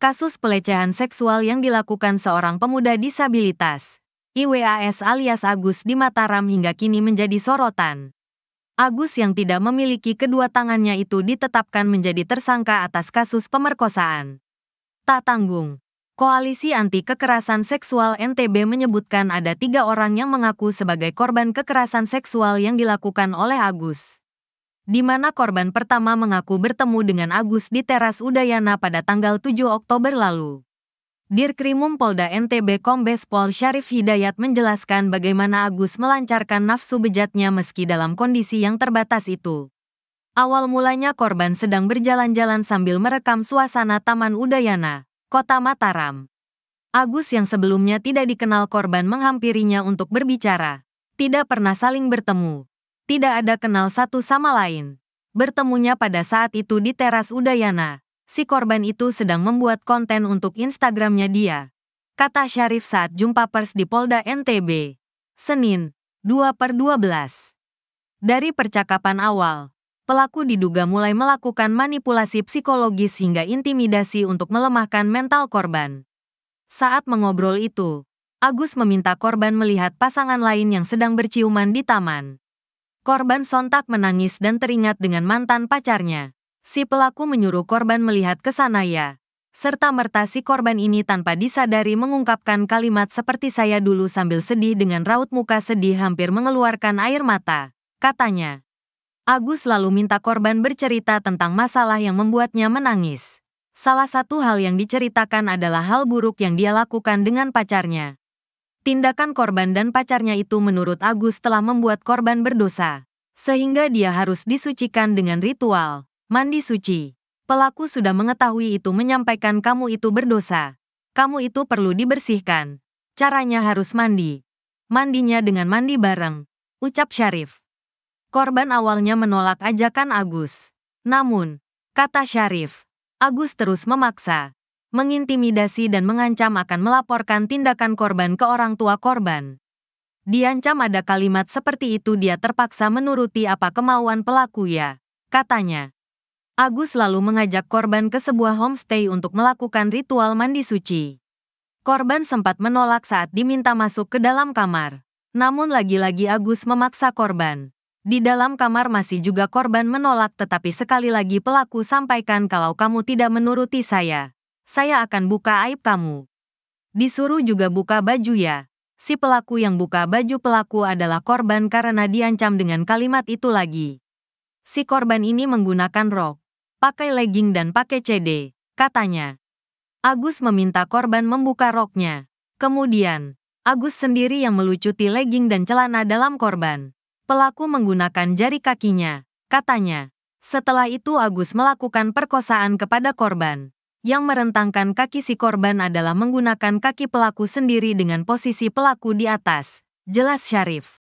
kasus pelecehan seksual yang dilakukan seorang pemuda disabilitas. IWAS alias Agus di Mataram hingga kini menjadi sorotan. Agus yang tidak memiliki kedua tangannya itu ditetapkan menjadi tersangka atas kasus pemerkosaan. Tak tanggung, Koalisi Anti Kekerasan Seksual NTB menyebutkan ada tiga orang yang mengaku sebagai korban kekerasan seksual yang dilakukan oleh Agus di mana korban pertama mengaku bertemu dengan Agus di teras Udayana pada tanggal 7 Oktober lalu. Dirkrimum Polda NTB Kombes Pol Syarif Hidayat menjelaskan bagaimana Agus melancarkan nafsu bejatnya meski dalam kondisi yang terbatas itu. Awal mulanya korban sedang berjalan-jalan sambil merekam suasana Taman Udayana, Kota Mataram. Agus yang sebelumnya tidak dikenal korban menghampirinya untuk berbicara. Tidak pernah saling bertemu tidak ada kenal satu sama lain. Bertemunya pada saat itu di teras Udayana, si korban itu sedang membuat konten untuk Instagramnya dia. Kata Syarif saat jumpa pers di Polda NTB. Senin, 2 per 12. Dari percakapan awal, pelaku diduga mulai melakukan manipulasi psikologis hingga intimidasi untuk melemahkan mental korban. Saat mengobrol itu, Agus meminta korban melihat pasangan lain yang sedang berciuman di taman. Korban sontak menangis dan teringat dengan mantan pacarnya. Si pelaku menyuruh korban melihat ke sana ya, Serta merta si korban ini tanpa disadari mengungkapkan kalimat seperti saya dulu sambil sedih dengan raut muka sedih hampir mengeluarkan air mata. Katanya, Agus lalu minta korban bercerita tentang masalah yang membuatnya menangis. Salah satu hal yang diceritakan adalah hal buruk yang dia lakukan dengan pacarnya. Tindakan korban dan pacarnya itu menurut Agus telah membuat korban berdosa, sehingga dia harus disucikan dengan ritual, mandi suci. Pelaku sudah mengetahui itu menyampaikan kamu itu berdosa. Kamu itu perlu dibersihkan. Caranya harus mandi. Mandinya dengan mandi bareng, ucap Syarif. Korban awalnya menolak ajakan Agus. Namun, kata Syarif, Agus terus memaksa mengintimidasi dan mengancam akan melaporkan tindakan korban ke orang tua korban. Diancam ada kalimat seperti itu dia terpaksa menuruti apa kemauan pelaku ya, katanya. Agus lalu mengajak korban ke sebuah homestay untuk melakukan ritual mandi suci. Korban sempat menolak saat diminta masuk ke dalam kamar. Namun lagi-lagi Agus memaksa korban. Di dalam kamar masih juga korban menolak tetapi sekali lagi pelaku sampaikan kalau kamu tidak menuruti saya, saya akan buka aib kamu. Disuruh juga buka baju ya. Si pelaku yang buka baju pelaku adalah korban karena diancam dengan kalimat itu lagi. Si korban ini menggunakan rok, pakai legging dan pakai CD, katanya. Agus meminta korban membuka roknya. Kemudian, Agus sendiri yang melucuti legging dan celana dalam korban. Pelaku menggunakan jari kakinya, katanya. Setelah itu Agus melakukan perkosaan kepada korban yang merentangkan kaki si korban adalah menggunakan kaki pelaku sendiri dengan posisi pelaku di atas, jelas Syarif.